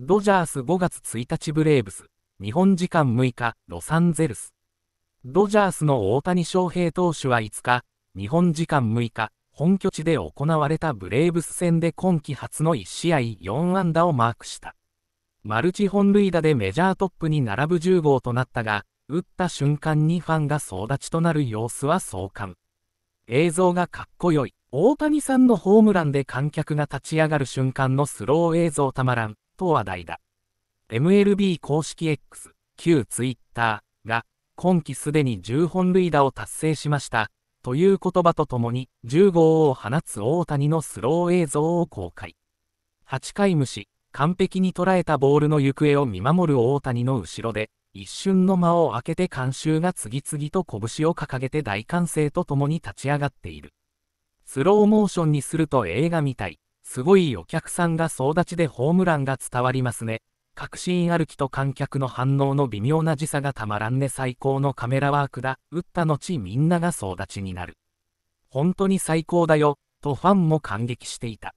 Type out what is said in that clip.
ドジャース5月1日ブレーブス、日本時間6日、ロサンゼルス。ドジャースの大谷翔平投手は5日、日本時間6日、本拠地で行われたブレーブス戦で今季初の1試合4安打をマークした。マルチ本塁打でメジャートップに並ぶ10号となったが、打った瞬間にファンが総立ちとなる様子は壮観。映像がかっこよい。大谷さんのホームランで観客が立ち上がる瞬間のスロー映像たまらん。と話題だ。MLB 公式 X、旧 Twitter が、今季すでに10本塁打を達成しました、という言葉とともに、10号を放つ大谷のスロー映像を公開。8回視、完璧に捉えたボールの行方を見守る大谷の後ろで、一瞬の間を空けて観衆が次々と拳を掲げて大歓声とともに立ち上がっている。スローモーションにすると映画みたい。すごいお客さんが総立ちでホームランが伝わりますね。確信歩きと観客の反応の微妙な時差がたまらんね最高のカメラワークだ、打った後みんなが総立ちになる。本当に最高だよ、とファンも感激していた。